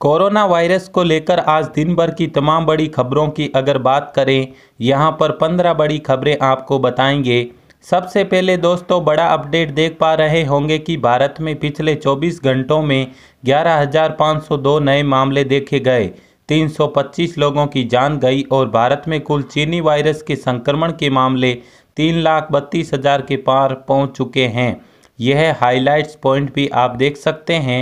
corona virus को लेकर आज दिन भर की तमाम बड़ी खबरों की अगर बात करें यहाँ पर पंद्रह बड़ी खबरें आपको बताएंगे सबसे पहले दोस्तों बड़ा अपडेट देख पा रहे होंगे कि भारत में पिछले 24 घंटों में 11,502 नए मामले देखे गए 325 लोगों की जान गई और भारत में कुल चीनी वायरस के संक्रमण के मामले तीन लाख बत्तीस हज़ार के पार पहुंच चुके हैं यह हाइलाइट्स पॉइंट भी आप देख सकते हैं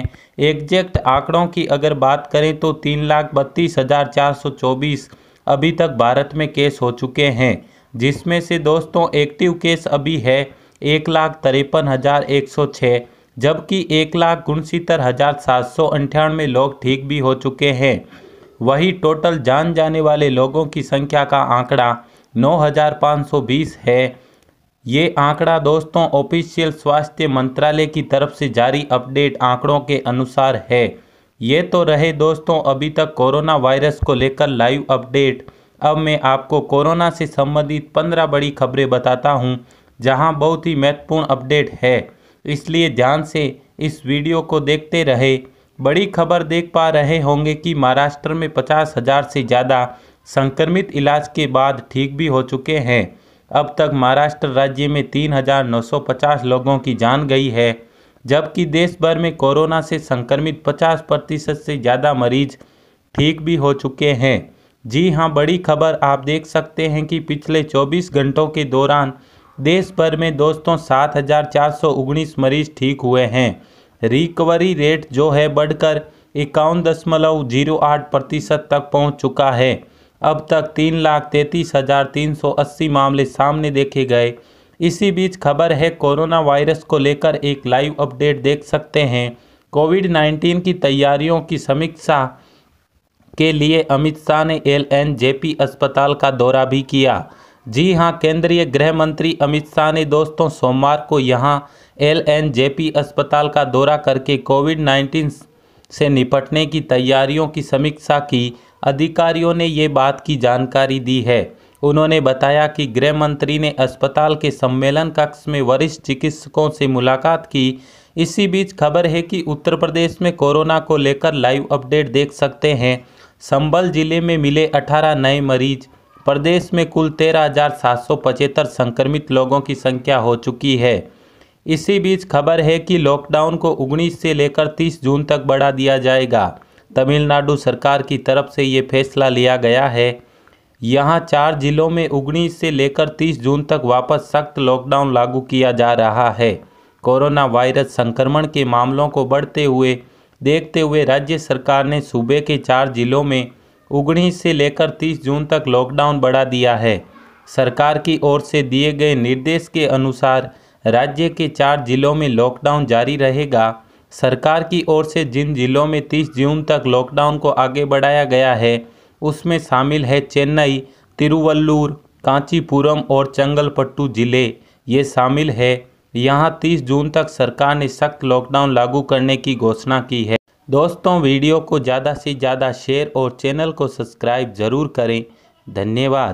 एग्जैक्ट आंकड़ों की अगर बात करें तो तीन लाख बत्तीस हज़ार चार सौ चौबीस अभी तक भारत में केस हो चुके हैं जिसमें से दोस्तों एक्टिव केस अभी है एक लाख तिरपन हज़ार एक सौ छः जबकि एक लाख उनसीतर हज़ार सात सौ अंठानवे लोग ठीक भी हो चुके हैं वही टोटल जान जाने वाले लोगों की संख्या का आंकड़ा नौ हज़ार पाँच सौ बीस है ये आंकड़ा दोस्तों ऑफिशियल स्वास्थ्य मंत्रालय की तरफ से जारी अपडेट आंकड़ों के अनुसार है ये तो रहे दोस्तों अभी तक कोरोना वायरस को लेकर लाइव अपडेट अब मैं आपको कोरोना से संबंधित पंद्रह बड़ी खबरें बताता हूँ जहाँ बहुत ही महत्वपूर्ण अपडेट है इसलिए ध्यान से इस वीडियो को देखते रहे बड़ी खबर देख पा रहे होंगे कि महाराष्ट्र में पचास हज़ार से ज़्यादा संक्रमित इलाज के बाद ठीक भी हो चुके हैं अब तक महाराष्ट्र राज्य में 3,950 लोगों की जान गई है जबकि देश भर में कोरोना से संक्रमित 50 प्रतिशत से ज़्यादा मरीज ठीक भी हो चुके हैं जी हाँ बड़ी खबर आप देख सकते हैं कि पिछले 24 घंटों के दौरान देश भर में दोस्तों सात मरीज ठीक हुए हैं रिकवरी रेट जो है बढ़कर इक्यावन दशमलव जीरो आठ प्रतिशत तक पहुंच चुका है अब तक तीन लाख तैंतीस हज़ार तीन सौ अस्सी मामले सामने देखे गए इसी बीच खबर है कोरोना वायरस को लेकर एक लाइव अपडेट देख सकते हैं कोविड 19 की तैयारियों की समीक्षा के लिए अमित शाह ने एल एन जे पी अस्पताल का दौरा भी किया जी हां केंद्रीय गृह मंत्री अमित शाह ने दोस्तों सोमवार को यहां एल एन जे पी अस्पताल का दौरा करके कोविड 19 से निपटने की तैयारियों की समीक्षा की अधिकारियों ने ये बात की जानकारी दी है उन्होंने बताया कि गृह मंत्री ने अस्पताल के सम्मेलन कक्ष में वरिष्ठ चिकित्सकों से मुलाकात की इसी बीच खबर है कि उत्तर प्रदेश में कोरोना को लेकर लाइव अपडेट देख सकते हैं संबल जिले में मिले 18 नए मरीज प्रदेश में कुल तेरह संक्रमित लोगों की संख्या हो चुकी है इसी बीच खबर है कि लॉकडाउन को 19 से लेकर 30 जून तक बढ़ा दिया जाएगा तमिलनाडु सरकार की तरफ से ये फैसला लिया गया है यहाँ चार जिलों में उन्नीस से लेकर तीस जून तक वापस सख्त लॉकडाउन लागू किया जा रहा है कोरोना वायरस संक्रमण के मामलों को बढ़ते हुए देखते हुए राज्य सरकार ने सूबे के चार जिलों में उन्नीस से लेकर तीस जून तक लॉकडाउन बढ़ा दिया है सरकार की ओर से दिए गए निर्देश के अनुसार राज्य के चार जिलों में लॉकडाउन जारी रहेगा सरकार की ओर से जिन जिलों में 30 जून तक लॉकडाउन को आगे बढ़ाया गया है उसमें शामिल है चेन्नई तिरुवल्लूर कांचीपुरम और चंगलपट्टू जिले ये शामिल है यहाँ 30 जून तक सरकार ने सख्त लॉकडाउन लागू करने की घोषणा की है दोस्तों वीडियो को ज़्यादा से ज़्यादा शेयर और चैनल को सब्सक्राइब ज़रूर करें धन्यवाद